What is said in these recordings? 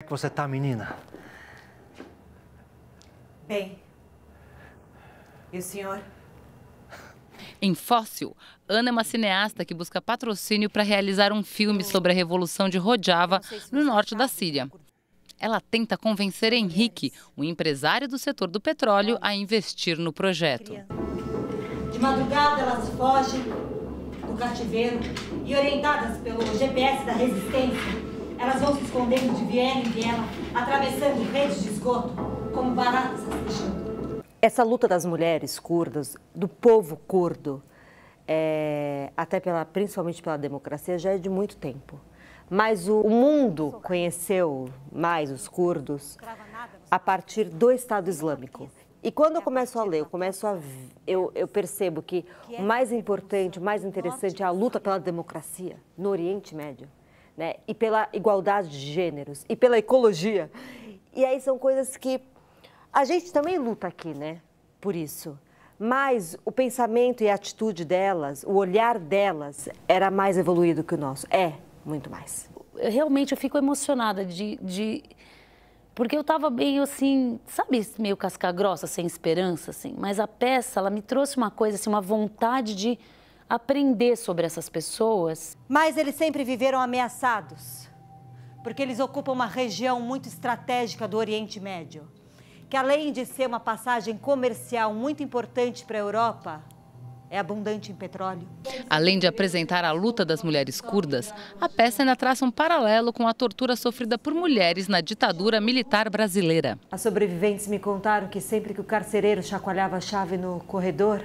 É que você tá, menina? Bem. E o senhor? Em Fóssil, Ana é uma cineasta que busca patrocínio para realizar um filme sobre a revolução de Rojava, no norte da Síria. Ela tenta convencer Henrique, um empresário do setor do petróleo, a investir no projeto. De madrugada, elas fogem do cativeiro e, orientadas pelo GPS da resistência, elas vão se escondendo de viela em viela, atravessando redes de esgoto, como baratas Essa luta das mulheres curdas, do povo curdo, é, até pela, principalmente pela democracia, já é de muito tempo. Mas o, o mundo conheceu mais os curdos a partir do Estado Islâmico. E quando eu começo a ler, eu começo a eu, eu percebo que o mais importante, o mais interessante é a luta pela democracia no Oriente Médio né? E pela igualdade de gêneros e pela ecologia. E aí são coisas que a gente também luta aqui, né? Por isso. Mas o pensamento e a atitude delas, o olhar delas, era mais evoluído que o nosso. É, muito mais. Eu, realmente eu fico emocionada de. de... Porque eu estava meio assim, sabe, meio casca grossa, sem esperança, assim. Mas a peça, ela me trouxe uma coisa, assim, uma vontade de aprender sobre essas pessoas. Mas eles sempre viveram ameaçados, porque eles ocupam uma região muito estratégica do Oriente Médio, que além de ser uma passagem comercial muito importante para a Europa, é abundante em petróleo. Além de apresentar a luta das mulheres curdas, a peça ainda traça um paralelo com a tortura sofrida por mulheres na ditadura militar brasileira. As sobreviventes me contaram que sempre que o carcereiro chacoalhava a chave no corredor,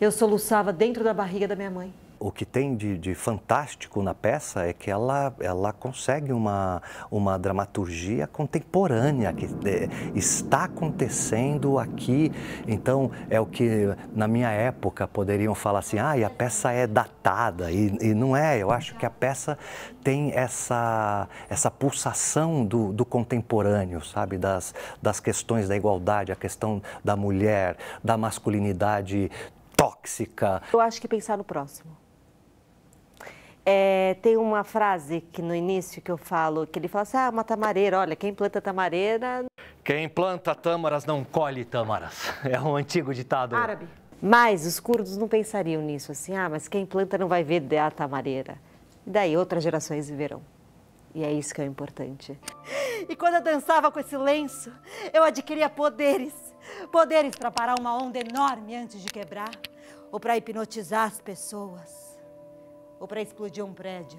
eu soluçava dentro da barriga da minha mãe. O que tem de, de, fantástico na peça é que ela, ela consegue uma, uma dramaturgia contemporânea, que é, está acontecendo aqui. Então, é o que na minha época poderiam falar assim: ah, e a peça é datada. E, e não é, eu acho que a peça tem essa, essa pulsação do, do contemporâneo, sabe? Das, das questões da igualdade, a questão da mulher, da masculinidade tóxica. Eu acho que pensar no próximo. É, tem uma frase que no início que eu falo, que ele fala assim, ah, uma tamareira, olha, quem planta tamareira... Quem planta tâmaras não colhe tâmaras. É um antigo ditado. Árabe. Mas os curdos não pensariam nisso, assim, ah, mas quem planta não vai ver a tamareira. E daí outras gerações viverão. E é isso que é o importante. E quando eu dançava com esse lenço, eu adquiria poderes poderes para parar uma onda enorme antes de quebrar, ou para hipnotizar as pessoas, ou para explodir um prédio,